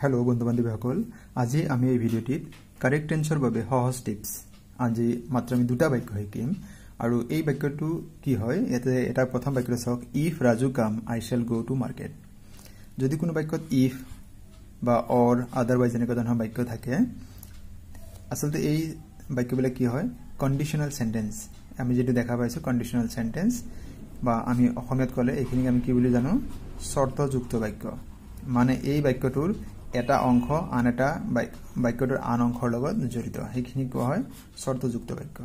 hello' বন্ধু বান্ধৱীসকল আজি আমি এই ভিডিঅ'টিত কাৰেক্ট টেন্সৰ বাবে সহজ টিপছ আজি মাত্ৰ আমি দুটা বাক্য শিকিম আৰু এই বাক্যটো কি হয় ইয়াতে এটা প্ৰথম বাক্যটো চাওক if Raju come I shall go' to market যদি কোনো বাক্যত ইফ বা অৰ আদাৰৱাইজ এনেকুৱা ধৰণৰ বাক্য থাকে আচলতে এই বাক্যবিলাক কি হয় কণ্ডিশ্যনেল চেণ্টেন্স আমি যিটো দেখা পাইছোঁ কণ্ডিশ্যনেল চেণ্টেন্স বা আমি অসমীয়াত ক'লে এইখিনিক আমি কি বুলি জানো চৰ্তযুক্ত বাক্য মানে এই বাক্যটোৰ এটা অংশ আন এটা বাক্যটোৰ আন অংশৰ লগত জড়িত সেইখিনি কোৱা হয় চৰ্তযুক্ত বাক্য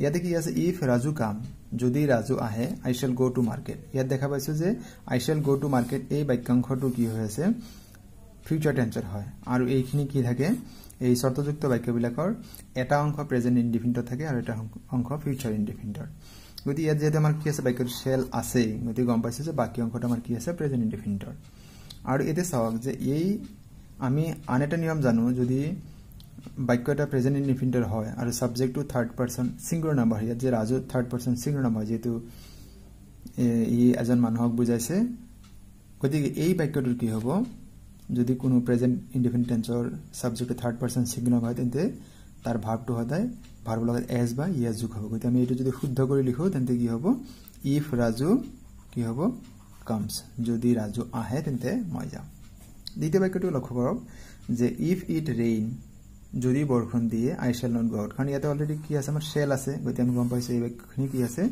ইয়াতে কি আছে ইফ ৰাজু কাম যদি ৰাজু আহে I shall go' to market ইয়াত দেখা পাইছোঁ যে I shall go' to market এই বাক্যাংশটো কি হৈ আছে ফিউচাৰ টেঞ্চাৰ হয় আৰু এইখিনি কি থাকে এই চৰ্তযুক্ত বাক্যবিলাকৰ এটা অংশ প্ৰেজেণ্ট ইণ্ডিফিনিটৰ থাকে আৰু এটা অংশ ফিউচাৰ ইণ্ডিফিনিটৰ গতিকে ইয়াত যিহেতু আমাৰ কি আছে বাক্যটো শ্বেল আছেই গতিকে গম পাইছোঁ যে বাকী অংশটো আমাৰ কি আছে প্ৰেজেণ্ট ইণ্ডিফিনিটৰ আৰু এতিয়া চাওক যে এই আমি আন এটা নিয়ম জানো যদি বাক্য এটা প্ৰেজেণ্ট ইন ইনফিনিটৰ হয় আৰু চাবজেক্টটো থাৰ্ড পাৰ্চন ছিংগুলাৰ নাম্বাৰ হয় ইয়াত যে Raju third person singular number যিহেতু ই এজন মানুহক বুজাইছে গতিকে এই বাক্যটোৰ কি হ'ব যদি কোনো প্ৰেজেণ্ট ইণ্ডিপেণ্ডেণ্ট টেঞ্চৰ ছাবজেক্টটো থাৰ্ড পাৰ্চন ছিগনেল হয় তেন্তে তাৰ ভাৱটো সদায় ভাৱৰ লগত এজ বা ইয়াৰ যোগ হ'ব গতিকে আমি এইটো যদি শুদ্ধ কৰি লিখোঁ তেন্তে কি হ'ব ইফ ৰাজু কি হ'ব কামছ যদি ৰাজু আহে তেন্তে মই যাম দ্বিতীয় বাক্যটো লক্ষ্য কৰক যে ইফ ইট ৰেইন যদি বৰষুণ দিয়ে I shall not go' out কাৰণ ইয়াতে অলৰেডি কি আছে আমাৰ শ্বেল আছে গতিকে আমি গম পাইছোঁ এই বাক্যখিনি কি আছে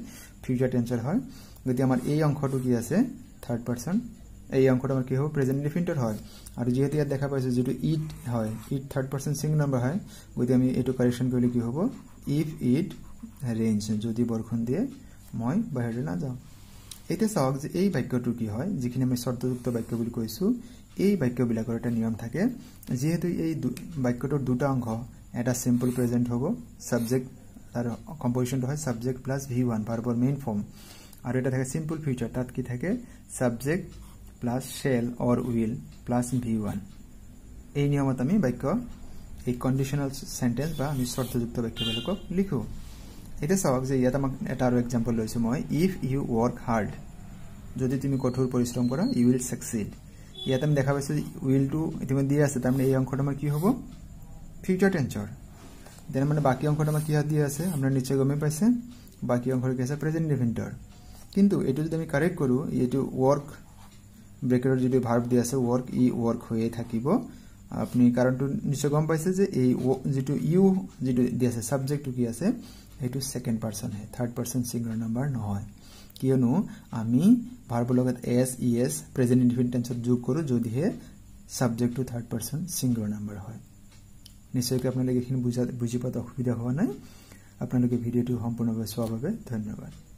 ফিউচাৰ টেঞ্চাৰ হয় গতিকে আমাৰ এই অংশটো কি আছে থাৰ্ড পাৰ্চন এই অংশটো আমাৰ কি হ'ব প্ৰেজেণ্ট ডিফিনটেড হয় আৰু যিহেতু ইয়াত দেখা পাইছোঁ যিটো ইট হয় it third person single number হয় গতিকে আমি এইটো কাৰেকশ্যন কৰিলে কি হ'ব ইফ ইট ৰেইঞ্জ যদি বৰষুণ দিয়ে মই বাহিৰলৈ নাযাওঁ এতিয়া চাওক যে এই বাক্যটো কি হয় যিখিনি আমি শব্দযুক্ত বাক্য বুলি কৈছোঁ এই বাক্যবিলাকৰ এটা নিয়ম থাকে যিহেতু এই বাক্যটোৰ দুটা অংশ এটা চিম্পল প্ৰেজেণ্ট হ'ব ছাবজেক্ট তাৰ কম্পজিশ্যনটো হয় ছাবজেক্ট প্লাছ ভি ওৱান ভাৰ্বৰ মেইন ফৰ্ম আৰু এটা থাকে চিম্পল ফিউচাৰ তাত কি থাকে subject plus shall or will plus V one এই নিয়মত আমি বাক্য এই কণ্ডিশ্যনেল চেণ্টেঞ্চ বা আমি শব্দযুক্ত বাক্যবিলাকক লিখোঁ এতিয়া চাওক যে ইয়াত আমাক এটা আৰু এক্সাম্পল লৈছোঁ মই ইফ ইউ ৱৰ্ক হাৰ্ড যদি তুমি কঠোর পরিশ্রম করা ইউ উইল সাকসিড ইয়াতে আমি দেখা পাইছো উইল টু ইতিমধ্যে দিয়ে আছে তাহলে এই অংশটা আমার কি হব ফিউচার টেন্সর দেন মানে বাকি অংশটা আমার কি হাত আছে আপনার নিশ্চয় গমে পাইছে বাকি অংশটা কি আছে প্রেজেন্ট ইভেন্টর কিন্তু এটা যদি আমি কারেক্ট করো এটি ওয়ার্ক ব্রেকেটর যদি ভার্ব দিয়ে আছে ওয়ার্ক ই ৱৰ্ক হৈয়ে থাকিব আপনি কারণটো নিশ্চয় গম পাইছে যে এই যেটু ইউ যেটু দিয়ে আছে সাবজেক্টটো কি আছে এইটো সেকেন্ড পার্সন হে থার্ড পার্সন সিঙ্গল নহয় কিয়নো আমি ভাৰ্বৰ লগত এছ ই এছ প্ৰেজেণ্ট ইনডিপেণ্ডেঞ্চত যোগ কৰোঁ যদিহে ছাবজেক্টটো থাৰ্ড পাৰ্চন ছিংগুলাৰ নাম্বাৰ হয় নিশ্চয়কৈ আপোনালোকে এইখিনি বুজা বুজি পোৱাত অসুবিধা হোৱা নাই আপোনালোকে ভিডিঅ'টো সম্পূৰ্ণভাৱে চোৱাৰ বাবে ধন্যবাদ